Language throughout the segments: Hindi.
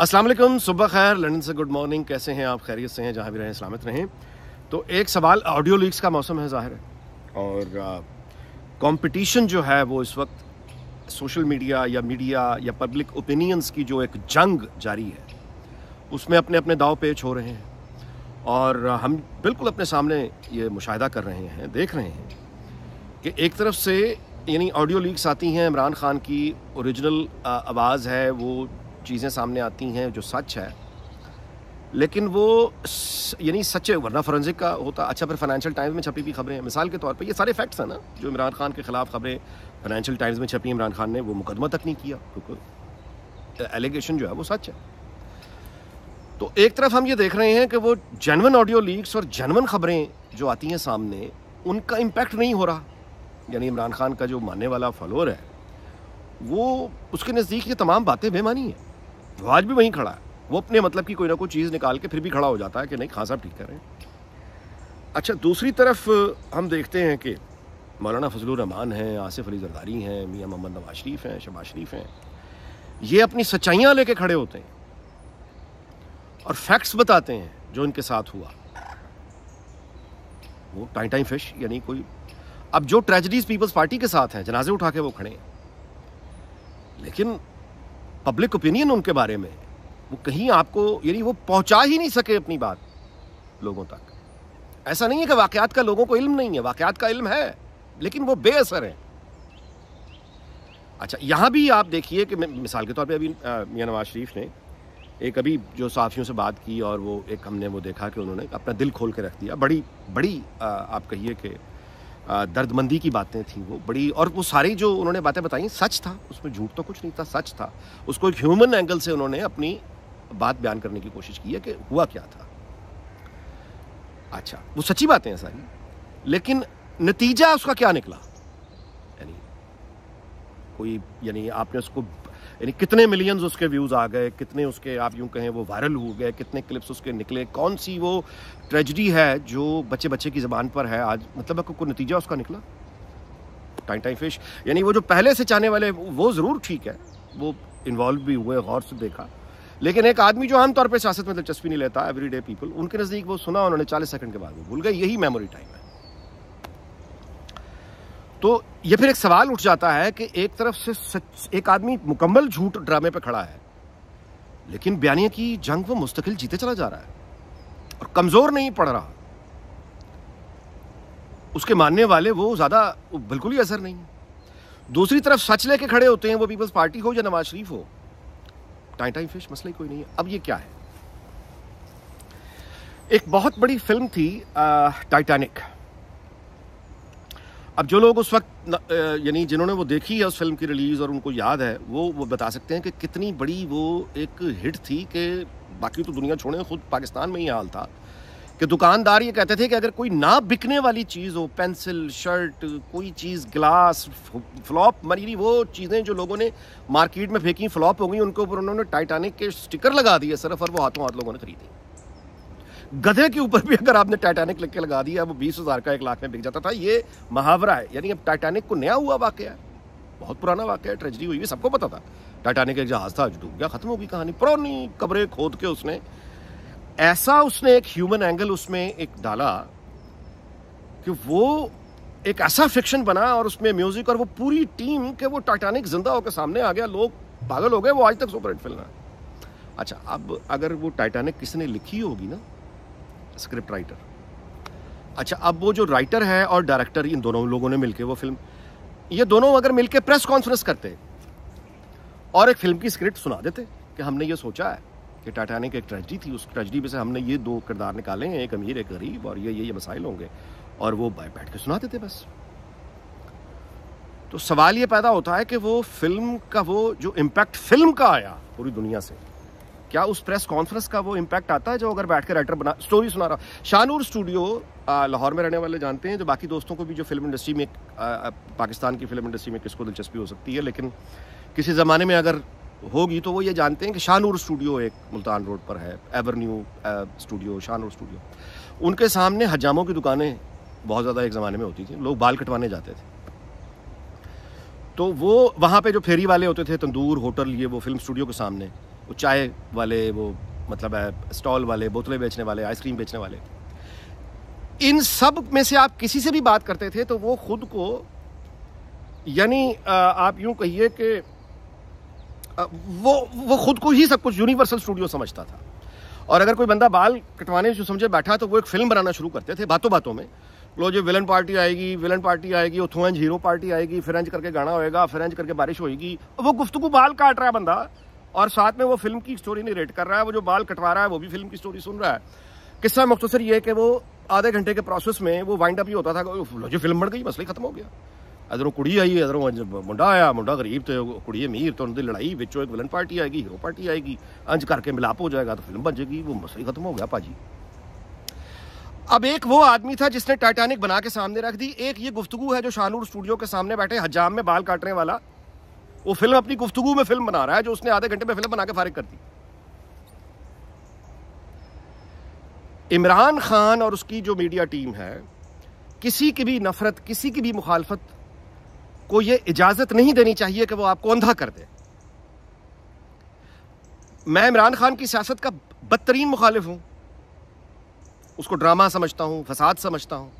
असलम सुबह खैर लंदन से गुड मॉर्निंग कैसे हैं आप खैरियत से हैं जहाँ भी रहें सलामत रहें तो एक सवाल ऑडियो लीक्स का मौसम है ज़ाहिर है और कंपटीशन जो है वो इस वक्त सोशल मीडिया या मीडिया या पब्लिक ओपिनियंस की जो एक जंग जारी है उसमें अपने अपने दाव पेच हो रहे हैं और हम बिल्कुल अपने सामने ये मुशाह कर रहे हैं देख रहे हैं कि एक तरफ से यानी ऑडियो लीक्स आती हैं इमरान खान की ओरिजिनल आवाज़ है वो चीज़ें सामने आती हैं जो सच है लेकिन वो यानी सच वरना फॉरेंसिक का होता अच्छा फिर फाइनेंशियल टाइम्स में छपी हुई खबरें मिसाल के तौर पर ये सारे फैक्ट्स हैं ना जो इमरान खान के खिलाफ खबरें फाइनेंशियल टाइम्स में छपी इमरान खान ने वो मुकदमा तक नहीं किया क्योंकि एलिगेशन जो है वो सच है तो एक तरफ हम ये देख रहे हैं कि वो जेनवन ऑडियो लीक्स और जेनवन खबरें जो आती हैं सामने उनका इम्पेक्ट नहीं हो रहा यानी इमरान खान का जो मानने वाला फॉलोअर है वो उसके नज़दीक ये तमाम बातें बेमानी हैं वो आज भी वहीं खड़ा है वो अपने मतलब की कोई ना कोई चीज़ निकाल के फिर भी खड़ा हो जाता है कि नहीं खान साहब ठीक करें अच्छा दूसरी तरफ हम देखते हैं कि मौलाना फजलरहमान हैं आसिफ अली जरदारी हैं मियाँ मोहम्मद नवाज शरीफ हैं शबाज शरीफ हैं ये अपनी सच्चाइयाँ लेके खड़े होते हैं और फैक्ट्स बताते हैं जो इनके साथ हुआ वो टाइम टाइम फिश यानी कोई अब जो ट्रेजडीज पीपल्स पार्टी के साथ हैं जनाजे उठा के वो खड़े हैं लेकिन पब्लिक ओपिनियन उनके बारे में वो कहीं आपको यानी वो पहुंचा ही नहीं सके अपनी बात लोगों तक ऐसा नहीं है कि वाकयात का लोगों को इल्म नहीं है वाकयात का इल्म है लेकिन वो बेअसर है अच्छा यहाँ भी आप देखिए कि मिसाल के तौर पे अभी मियाँ नवाज शरीफ ने एक अभी जो साफियों से बात की और वो एक हमने वो देखा कि उन्होंने अपना दिल खोल के रख दिया बड़ी बड़ी आ, आप कहिए कि दर्दमंदी की बातें थी वो बड़ी और वो सारी जो उन्होंने बातें बताई सच था उसमें झूठ तो कुछ नहीं था सच था उसको एक ह्यूमन एंगल से उन्होंने अपनी बात बयान करने की कोशिश की है कि हुआ क्या था अच्छा वो सच्ची बातें हैं सारी लेकिन नतीजा उसका क्या निकला यानी कोई यानी आपने उसको यानी कितने मिलियंस उसके व्यूज़ आ गए कितने उसके आप यूँ कहें वो वायरल हो गए कितने क्लिप्स उसके निकले कौन सी वो ट्रेजडी है जो बच्चे बच्चे की ज़बान पर है आज मतलब आपको कोई नतीजा उसका निकला टाइम टाइम फिश यानी वो जो पहले से चाहने वाले वो ज़रूर ठीक है वो इन्वॉल्व भी हुए गौर से देखा लेकिन एक आदमी जो आमतौर पर सियासत में दिलचस्पी नहीं लेता एवरीडे पीपल उनके नज़दीक वो सुना उन्होंने चालीस सेकंड के बाद वो भूल गए यही मेमोरी टाइम है तो ये फिर एक सवाल उठ जाता है कि एक तरफ से सच एक आदमी मुकम्मल झूठ ड्रामे पे खड़ा है लेकिन बयानिया की जंग वो मुस्तकिल जीते चला जा रहा है और कमज़ोर नहीं पड़ रहा उसके मानने वाले वो ज़्यादा बिल्कुल ही असर नहीं है दूसरी तरफ सच लेके खड़े होते हैं वो पीपल्स पार्टी हो या नवाज शरीफ हो टाइम टाइम फिश मसला ही कोई नहीं है अब ये क्या है एक बहुत बड़ी फिल्म थी टाइटैनिक अब जो लोग उस वक्त यानी जिन्होंने वो देखी है उस फिल्म की रिलीज़ और उनको याद है वो वो बता सकते हैं कि कितनी बड़ी वो एक हिट थी कि बाकी तो दुनिया छोड़े खुद पाकिस्तान में ही हाल था कि दुकानदार ये कहते थे कि अगर कोई ना बिकने वाली चीज़ हो पेंसिल शर्ट कोई चीज़ ग्लास फ्लॉप मरी वो चीज़ें जो लोगों ने मार्केट में फेंकी फ्लॉप हो गई उनके ऊपर उन्होंने टाइटानिक के स्टिकर लगा दिए सिर्फ और वो हाथों हाथ लोगों ने खरीदी गधे के ऊपर भी अगर आपने टाइटैनिक लिख के लगा दिया वो बीस हज़ार का एक लाख में बिक जाता था ये मुहावरा है यानी अब टाइटैनिक को नया हुआ वाक्य है बहुत पुराना वाक्य है ट्रेजडी हुई भी सबको पता था टाइटैनिक एक जहाज़ था आज डूब गया ख़त्म होगी कहानी पुरानी कब्रें खोद के उसने ऐसा उसने एक ह्यूमन एंगल उसमें एक डाला कि वो एक ऐसा फिक्शन बना और उसमें म्यूजिक और वो पूरी टीम के वो टाइटैनिक जिंदा होकर सामने आ गया लोग पागल हो गए वो आज तक सुपर हिट फिल्म है अच्छा अब अगर वो टाइटैनिक किसने लिखी होगी ना स्क्रिप्ट राइटर अच्छा अब वो जो राइटर है और डायरेक्टर इन दोनों लोगों ने मिलके वो फिल्म ये दोनों अगर मिलके प्रेस कॉन्फ्रेंस करते और एक फिल्म की स्क्रिप्ट सुना देते कि हमने ये सोचा है कि टाटानिक एक ट्रेजडी थी उस ट्रेजडी में से हमने ये दो किरदार निकाले हैं एक अमीर एक गरीब और ये ये ये मसाइल होंगे और वो बैठ के सुना देते बस तो सवाल ये पैदा होता है कि वो फिल्म का वो जो इम्पैक्ट फिल्म का आया पूरी दुनिया से क्या उस प्रेस कॉन्फ्रेंस का वो इम्पैक्ट आता है जो अगर बैठ कर राइटर बना स्टोरी सुना रहा शानूर स्टूडियो लाहौर में रहने वाले जानते हैं जो बाकी दोस्तों को भी जो फिल्म इंडस्ट्री में पाकिस्तान की फिल्म इंडस्ट्री में किसको दिलचस्पी हो सकती है लेकिन किसी ज़माने में अगर होगी तो वो ये जानते हैं कि शानूर स्टूडियो एक मुल्तान रोड पर है एवरन्यू स्टूडियो शानूर स्टूडियो उनके सामने हजामों की दुकानें बहुत ज़्यादा एक ज़माने में होती थी लोग बाल कटवाने जाते थे तो वो वहाँ पे जो फेरी वाले होते थे तंदूर होटल ये वो फिल्म स्टूडियो के सामने वो चाय वाले वो मतलब है स्टॉल वाले बोतलें बेचने वाले आइसक्रीम बेचने वाले इन सब में से आप किसी से भी बात करते थे तो वो खुद को यानी आप यूं कहिए कि वो वो खुद को ही सब कुछ यूनिवर्सल स्टूडियो समझता था और अगर कोई बंदा बाल कटवाने जो समझे बैठा तो वो एक फिल्म बनाना शुरू करते थे बातों बातों में लो जो विलन पार्टी आएगी विलन पार्टी आएगी उथोंज हीरो पार्टी आएगी फिरंज करके गाना होएगा फिरंज करके बारिश होएगी वो गुफ्तगु बाल काट रहा है बंदा और साथ में वो फिल्म की स्टोरी नहीं रेट कर रहा है वो जो बाल कटवा रहा है वो भी फिल्म की स्टोरी सुन रहा है किस्सा मुख्तसर ये है कि वो आधे घंटे के प्रोसेस में वो वाइंड अप ही होता था जो फिल्म बढ़ गई मसले खत्म हो गया अदरों कुड़ी आई अदरों मुंडा आया मुंडा गरीब तो कुड़ी अमीर तो उनकी लड़ाई बिचों एक विलन पार्टी आएगी हीरो पार्टी आएगी अंज करके मिलाप हो जाएगा तो फिल्म बन जाएगी वो मसला खत्म हो गया पाजी अब एक वो आदमी था जिसने टाइटैनिक बना के सामने रख दी एक ये गुफ्तु है जो शाहनूर स्टूडियो के सामने बैठे हजाम में बाल काटने वाला वो फिल्म अपनी गुफ्तगु में फिल्म बना रहा है जो उसने आधे घंटे में फिल्म बना के फारिग कर दी इमरान खान और उसकी जो मीडिया टीम है किसी की भी नफरत किसी की भी मुखालफत को ये इजाज़त नहीं देनी चाहिए कि वो आपको अंधा कर दे मैं इमरान खान की सियासत का बदतरीन मुखालिफ हूं उसको ड्रामा समझता हूं फसाद समझता हूं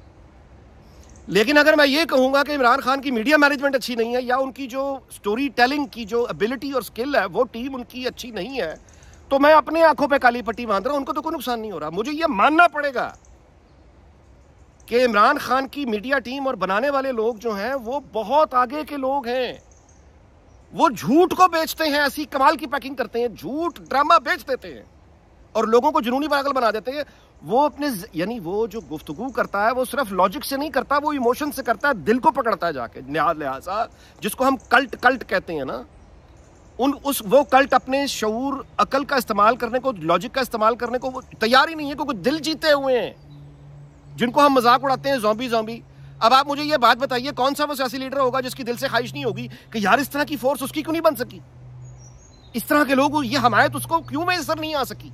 लेकिन अगर मैं ये कहूँगा कि इमरान खान की मीडिया मैनेजमेंट अच्छी नहीं है या उनकी जो स्टोरी टेलिंग की जो एबिलिटी और स्किल है वो टीम उनकी अच्छी नहीं है तो मैं अपने आंखों पे काली पट्टी बांध रहा हूँ उनको तो कोई नुकसान नहीं हो रहा मुझे ये मानना पड़ेगा कि इमरान खान की मीडिया टीम और बनाने वाले लोग जो हैं वो बहुत आगे के लोग हैं वो झूठ को बेचते हैं ऐसी कमाल की पैकिंग करते हैं झूठ ड्रामा बेच देते हैं और लोगों को जुनूनी पागल बना देते हैं वो अपने यानी वो जो गुफ्तगु करता है वो सिर्फ लॉजिक से नहीं करता वो इमोशन से करता है दिल को पकड़ता है जाके लिहाजा जिसको हम कल्ट कल्ट कहते हैं ना उन उस वो कल्ट अपने शूर अकल का इस्तेमाल करने को लॉजिक का इस्तेमाल करने को वो तैयार ही नहीं है क्योंकि दिल जीते हुए हैं जिनको हम मजाक उड़ाते हैं जोबी जोबी अब आप मुझे ये बात बताइए कौन सा वो सियासी लीडर होगा जिसकी दिल से ख्वाहिश नहीं होगी कि यार इस तरह की फोर्स उसकी क्यों नहीं बन सकी इस तरह के लोग ये हमायत उसको क्यों मैसर नहीं आ सकी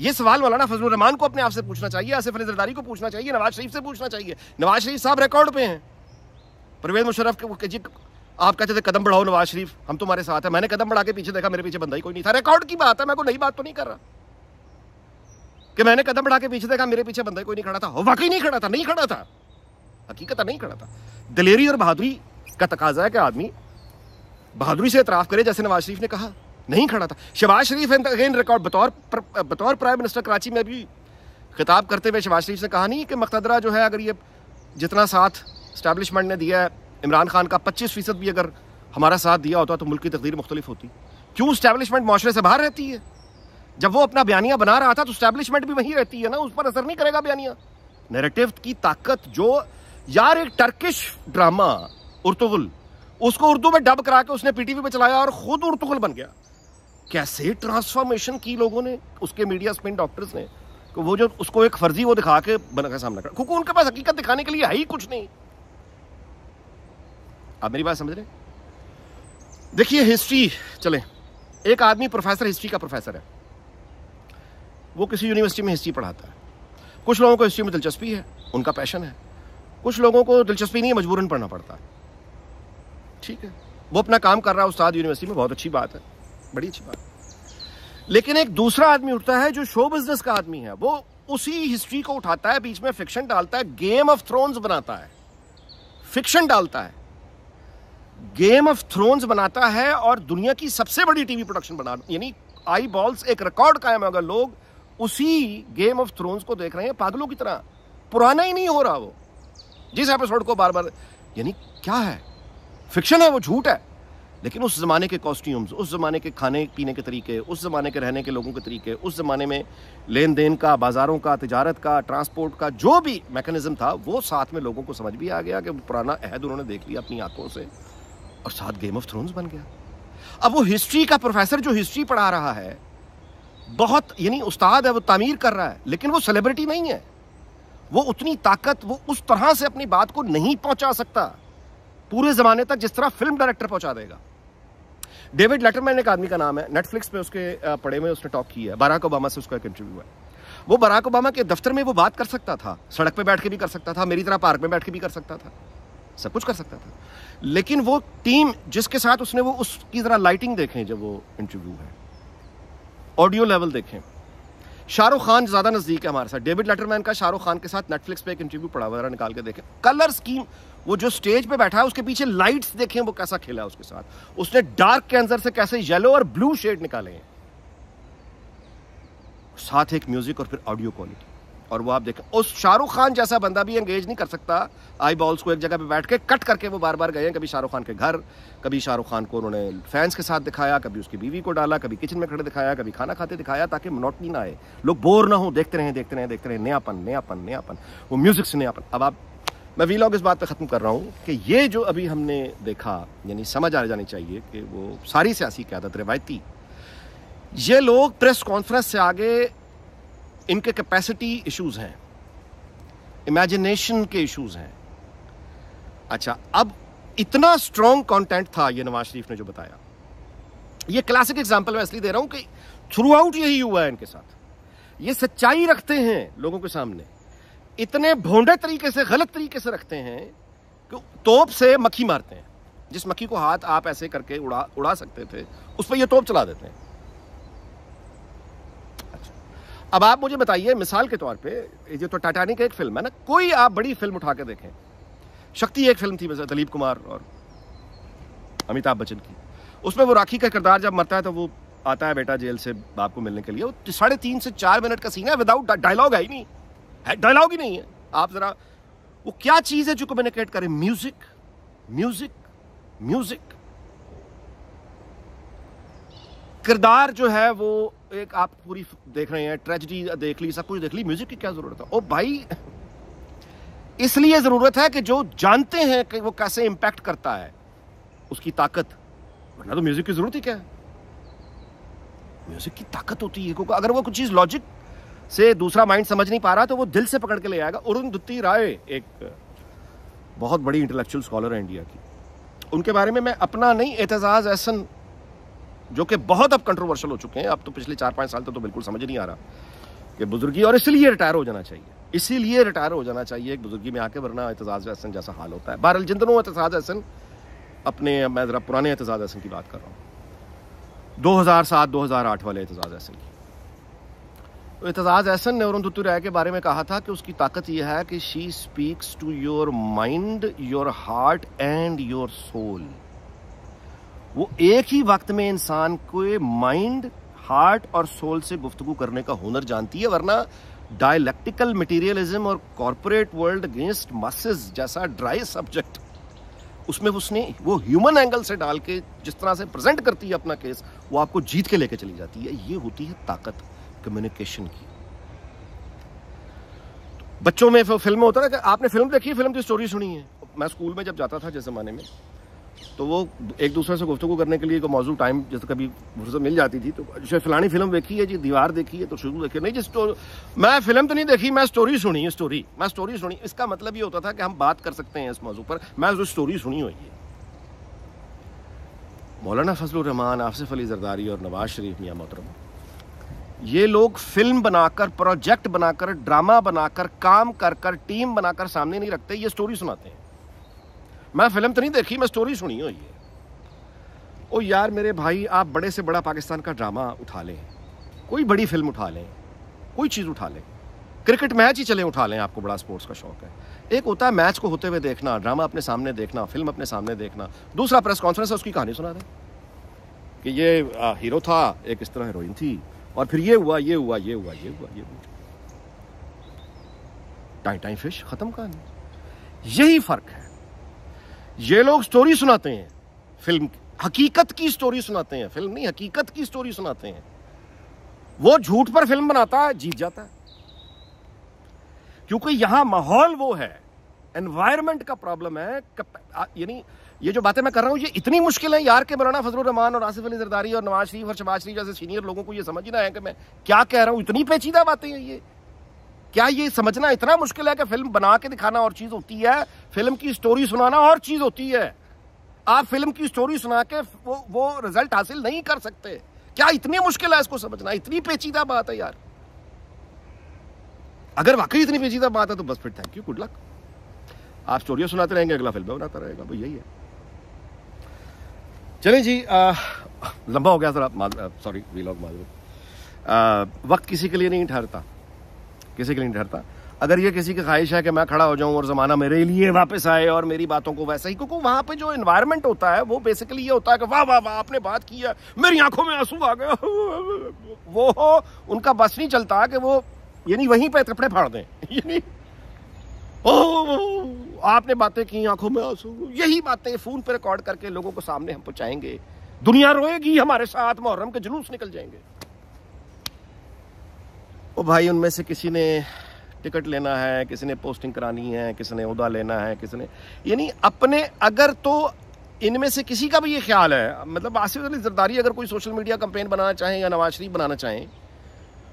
ये सवाल मौलाना फजल रहमान को अपने आप से पूछना चाहिए आसिफ अली जरदारी को पूछना चाहिए नवाज शरीफ से पूछना चाहिए नवाज शरीफ साहब रिकॉर्ड पे हैं परवेज मुशरफ के जी आप कहते थे कदम बढ़ाओ नवाज शरीफ हम तुम्हारे साथ हैं मैंने कदम बढ़ा के पीछे देखा मेरे पीछे बंदा ही कोई नहीं था रिकॉर्ड की बात है मैं कोई नई बात तो नहीं कर रहा कि मैंने कदम बढ़ा के पीछे देखा मेरे पीछे बंदा ही कोई नहीं खड़ा था वाकई नहीं खड़ा था नहीं खड़ा था हकीकत नहीं खड़ा था दलेरी और बहादुरी का तकाजा है कि आदमी बहादुरी से इतराफ़ करे जैसे नवाज शरीफ ने कहा नहीं खड़ा था शहबाज शरीफ अगेन रिकॉर्ड बतौर प्र, बतौर प्राइम मिनिस्टर कराची में भी खिताब करते हुए शहबाज शरीफ ने कहा नहीं कि मकतदरा जो है अगर ये जितना साथ इस्टेबलिशमेंट ने दिया है इमरान खान का पच्चीस फ़ीसद भी अगर हमारा साथ दिया होता तो मुल्क की तकदीर मुख्तलिफ होती क्यों इस्टेबलिशमेंट माशरे से बाहर रहती है जब वो अपना बयानिया बना रहा था तो इस्टेबलिशमेंट भी वहीं रहती है ना उस पर असर नहीं करेगा बयानिया नेरेटिव की ताकत जो यार एक टर्किश ड्रामा उर्तुगुल उसको उर्दू में डब करा के उसने पीटीवी पे चलाया और खुद उर्तुगुल बन गया कैसे ट्रांसफॉर्मेशन की लोगों ने उसके मीडिया स्पिन डॉक्टर्स ने तो वो जो उसको एक फर्जी वो दिखा के बना का सामना कर क्योंकि उनके पास हकीकत दिखाने के लिए है ही कुछ नहीं आप मेरी बात समझ रहे देखिए हिस्ट्री चले एक आदमी प्रोफेसर हिस्ट्री का प्रोफेसर है वो किसी यूनिवर्सिटी में हिस्ट्री पढ़ाता है कुछ लोगों को हिस्ट्री में दिलचस्पी है उनका पैशन है कुछ लोगों को दिलचस्पी नहीं है मजबूरन पढ़ना पड़ता है ठीक है वो अपना काम कर रहा है उस्ताद यूनिवर्सिटी में बहुत अच्छी बात है बड़ी अच्छी बात लेकिन एक दूसरा आदमी उठता है जो शो बिजनेस का आदमी है वो उसी हिस्ट्री को उठाता है बीच में फिक्शन डालता है गेम ऑफ थ्रोन्स बनाता है फिक्शन डालता है गेम ऑफ थ्रोन्स बनाता है और दुनिया की सबसे बड़ी टीवी प्रोडक्शन बना यानी आई बॉल्स एक रिकॉर्ड कायम है अगर लोग उसी गेम ऑफ थ्रोन्स को देख रहे हैं पागलों की तरह पुराना ही नहीं हो रहा वो जिस एपिसोड को बार बार यानी क्या है फिक्शन है वो झूठ है लेकिन उस ज़माने के कॉस्ट्यूम्स उस ज़माने के खाने पीने के तरीके उस ज़माने के रहने के लोगों के तरीके उस ज़माने में लेन देन का बाज़ारों का तजारत का ट्रांसपोर्ट का जो भी मेकनिज़म था वो साथ में लोगों को समझ भी आ गया कि पुराना अहद उन्होंने देख लिया अपनी आंखों से और साथ गेम ऑफ थ्रोन्स बन गया अब वो हिस्ट्री का प्रोफेसर जो हिस्ट्री पढ़ा रहा है बहुत यानी उस्ताद है वो तामीर कर रहा है लेकिन वो सेलिब्रिटी नहीं है वो उतनी ताकत वो उस तरह से अपनी बात को नहीं पहुंचा सकता पूरे ज़माने तक जिस तरह फिल्म डायरेक्टर पहुंचा देगा डेविड लेटरमैन एक आदमी का नाम है नेटफ्लिक्स पे उसके पड़े में उसने टॉक किया है बराक ओबामा से उसका एक इंटरव्यू है वो बराक ओबामा के दफ्तर में वो बात कर सकता था सड़क पे बैठ के भी कर सकता था मेरी तरह पार्क में बैठ के भी कर सकता था सब कुछ कर सकता था लेकिन वो टीम जिसके साथ उसने वो उसकी तरह लाइटिंग देखें जब वो इंटरव्यू है ऑडियो लेवल देखें शाहरुख खान ज़्यादा नज़दीक है हमारे साथ डेविड लेटरमैन का शाहरुख खान के साथ नेटफ्लिक्स पे एक इंटरव्यू पड़ा हुआ निकाल के देखें कलर स्कीम वो जो स्टेज पे बैठा है उसके पीछे लाइट्स देखें वो कैसा खेला है उसके साथ उसने डार्क कैंसर से कैसे येलो और ब्लू शेड निकाले हैं साथ एक म्यूजिक और फिर ऑडियो क्वालिटी और वो आप देखें उस शाहरुख खान जैसा बंदा भी एंगेज नहीं कर सकता आई बॉल्स को एक जगह पे बैठ के कट करके वो बार बार गए हैं कभी शाहरुख खान के घर कभी शाहरुख खान को उन्होंने फैंस के साथ दिखाया कभी उसकी बीवी को डाला कभी किचन में खड़े दिखाया कभी खाना खाते दिखाया ताकि मोनोटनी ना आए लोग बोर ना हो देखते रहें देखते रहें देखते रहें नयापन नयापन नयापन वो म्यूज़िक से नयापन अब आप मैं वी इस बात पर ख़त्म कर रहा हूँ कि ये जो अभी हमने देखा यानी समझ आ जानी चाहिए कि वो सारी सियासी क्यादत रिवायती ये लोग प्रेस कॉन्फ्रेंस से आगे इनके कैपेसिटी इश्यूज हैं इमेजिनेशन के इश्यूज हैं अच्छा अब इतना स्ट्रॉन्ग कंटेंट था ये नवाज शरीफ ने जो बताया ये क्लासिक एग्जाम्पल मैं इसलिए दे रहा हूं कि थ्रू आउट यही हुआ है इनके साथ ये सच्चाई रखते हैं लोगों के सामने इतने भोंडे तरीके से गलत तरीके से रखते हैं कि तोप से मक्खी मारते हैं जिस मक्खी को हाथ आप ऐसे करके उड़ा उड़ा सकते थे उस पर यह तोप चला देते हैं अब आप मुझे बताइए मिसाल के तौर पे ये तो टाटानिक एक फिल्म है ना कोई आप बड़ी फिल्म उठा के देखें शक्ति एक फिल्म थी दिलीप कुमार और अमिताभ बच्चन की उसमें वो राखी का किरदार जब मरता है तो वो आता है बेटा जेल से बाप को मिलने के लिए साढ़े तीन से चार मिनट का सीन है विदाउट डायलॉग है ही नहीं है डायलॉग ही नहीं है आप ज़रा वो क्या चीज़ है जो कम्युनिकेट करें म्यूज़िक म्यूज़िक म्यूज़िक किरदार जो है वो एक आप पूरी देख रहे हैं ट्रेजिडी देख ली सब कुछ देख ली म्यूजिक की क्या जरूरत है ओ भाई इसलिए ज़रूरत है कि जो जानते हैं कि वो कैसे इंपैक्ट करता है उसकी ताकत वरना तो म्यूज़िक की ज़रूरत ही क्या है म्यूज़िक की ताकत होती है क्योंकि अगर वो कुछ चीज़ लॉजिक से दूसरा माइंड समझ नहीं पा रहा तो वो दिल से पकड़ के ले आएगा अरुंधति राय एक बहुत बड़ी इंटेलेक्चुअल स्कॉलर है इंडिया की उनके बारे में मैं अपना नहीं एतजाज़ एहसन जो कि बहुत अब कंट्रोवर्शियल हो चुके हैं अब तो पिछले चार पाँच साल तक तो, तो बिल्कुल समझ नहीं आ रहा कि बुजुर्गी और इसलिए रिटायर हो जाना चाहिए इसीलिए रिटायर हो जाना चाहिए एक बुजुर्गी में आके वरना एतजाज़ एहसन जैसा हाल होता है बहरहाल जिन दिनों एतजाज़ एहसन अपने मैं ज़रा पुराने एतजाज़ एहसन की बात कर रहा हूँ दो हज़ार सात दो हज़ार आठ वाले एतजाज़ एहसन की तो एतजाज़ एहसन ने औरंगतु राय के बारे में कहा था कि उसकी ताकत यह है कि she speaks to your mind your heart and your soul वो एक ही वक्त में इंसान को माइंड हार्ट और सोल से गुफ्तु करने का हुनर जानती है वरना डायलैक्टिकल मटीरियलिज्म और कॉरपोरेट वर्ल्ड अगेंस्ट मासेस जैसा ड्राई सब्जेक्ट उसमें उसने वो ह्यूमन एंगल से डाल के जिस तरह से प्रेजेंट करती है अपना केस वो आपको जीत के लेके चली जाती है ये होती है ताकत कम्युनिकेशन की बच्चों में फिल्म होता है ना कि आपने फिल्म देखी है फिल्म की स्टोरी सुनी है मैं स्कूल में जब जाता था जिस जमाने में तो वो एक दूसरे से गुफ्तु करने के लिए कोई मौजूद टाइम जैसे कभी फुर्सत मिल जाती थी तो जैसे फलानी फिल्म देखी है जी दीवार देखी है तो शुरू देखी नहीं जिस तो, मैं फिल्म तो नहीं देखी मैं स्टोरी सुनी स्टोरी मैं स्टोरी सुनी इसका मतलब ये होता था कि हम बात कर सकते हैं इस मौजू पर मैं जो स्टोरी सुनी हुई है मौलाना फजलरहमान आसिफ अली जरदारी और नवाज शरीफ मियाँ मोहतरम ये लोग फिल्म बनाकर प्रोजेक्ट बनाकर ड्रामा बनाकर काम कर कर टीम बनाकर सामने नहीं रखते ये स्टोरी सुनाते हैं मैं फिल्म तो नहीं देखी मैं स्टोरी सुनी हो ये ओ यार मेरे भाई आप बड़े से बड़ा पाकिस्तान का ड्रामा उठा लें कोई बड़ी फिल्म उठा लें कोई चीज़ उठा लें क्रिकेट मैच ही चले उठा लें आपको बड़ा स्पोर्ट्स का शौक है एक होता है मैच को होते हुए देखना ड्रामा अपने सामने देखना फिल्म अपने सामने देखना दूसरा प्रेस कॉन्फ्रेंस है उसकी कहानी सुना दें कि ये हीरो था एक इस तरह हीरोइन थी और फिर ये हुआ ये हुआ ये हुआ ये हुआ ये हुआ टाइम टाइम फिश ख़त्म कहानी यही फ़र्क है ये लोग स्टोरी सुनाते हैं फिल्म हकीकत की स्टोरी सुनाते हैं फिल्म नहीं हकीकत की स्टोरी सुनाते हैं वो झूठ पर फिल्म बनाता है जीत जाता है क्योंकि यहां माहौल वो है एनवायरमेंट का प्रॉब्लम है यानी ये जो बातें मैं कर रहा हूं ये इतनी मुश्किल है यार के मौलाना फजल रहमान और आसिफ अली जरदारी और नवाज शरीफ और शबाज शरीफ जैसे सीनियर लोगों को ये समझना है कि मैं क्या कह रहा हूं इतनी पेचीदा बातें हैं ये क्या ये समझना इतना मुश्किल है कि फिल्म बना के दिखाना और चीज़ होती है फिल्म की स्टोरी सुनाना और चीज़ होती है आप फिल्म की स्टोरी सुना के वो वो रिजल्ट हासिल नहीं कर सकते क्या इतनी मुश्किल है इसको समझना इतनी पेचीदा बात है यार अगर वाकई इतनी पेचीदा बात है तो बस फिर थैंक यू गुड लक आप स्टोरियाँ सुनाते रहेंगे अगला फिल्म बनाता रहेगा भाई यही है चले जी आ, लंबा हो गया सर आप सॉरी वी लॉग वक्त किसी के लिए नहीं ठहरता किसी के लिए नहीं डरता अगर ये किसी की ख्वाहिश है कि मैं खड़ा हो जाऊं और ज़माना मेरे लिए वापस आए और मेरी बातों को वैसा ही क्योंकि वहाँ पे जो इन्वायरमेंट होता है वो बेसिकली ये होता है कि वाह वाह वाह आपने बात की है मेरी आंखों में आंसू आ गए वो उनका बस नहीं चलता कि वो यानी वहीं पर कपड़े फाड़ दें ओ आपने बातें की आंखों में आंसू यही बातें फ़ोन पर रिकॉर्ड करके लोगों को सामने हम पहुंचाएंगे दुनिया रोएगी हमारे साथ मुहर्रम के जुलूस निकल जाएंगे ओ भाई उनमें से किसी ने टिकट लेना है किसी ने पोस्टिंग करानी है किसी ने उदा लेना है किसी ने यानी अपने अगर तो इनमें से किसी का भी ये ख्याल है मतलब आसिफ अली जरदारी अगर कोई सोशल मीडिया कंपेन बनाना चाहें या नवाज शरीफ बनाना चाहें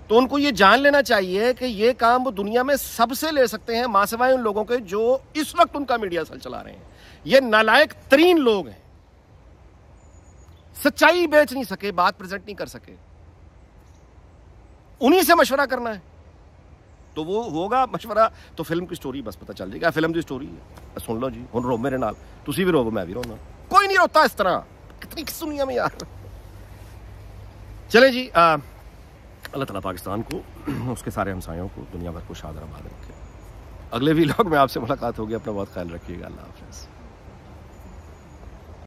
तो उनको ये जान लेना चाहिए कि ये काम वो दुनिया में सबसे ले सकते हैं मासवाए उन लोगों के जो इस वक्त उनका मीडिया सल चला रहे हैं ये नालायक तरीन लोग हैं सच्चाई बेच नहीं सके बात प्रेजेंट नहीं कर सके उन्हीं से मशवरा करना है तो वो होगा मशवरा तो फिल्म की स्टोरी बस पता चल जाएगा फिल्म की स्टोरी है सुन लो जी हूँ रो मेरे नाल तुम भी रोवो मैं भी रोना कोई नहीं रोता इस तरह कितनी किस दुनिया में यार चले जी अल्लाह तला पाकिस्तान को उसके सारे हमसायों को दुनिया भर को आबाद रखे अगले वीलॉग में आपसे मुलाकात होगी अपना बहुत ख्याल रखिएगा अल्लाह हाफिज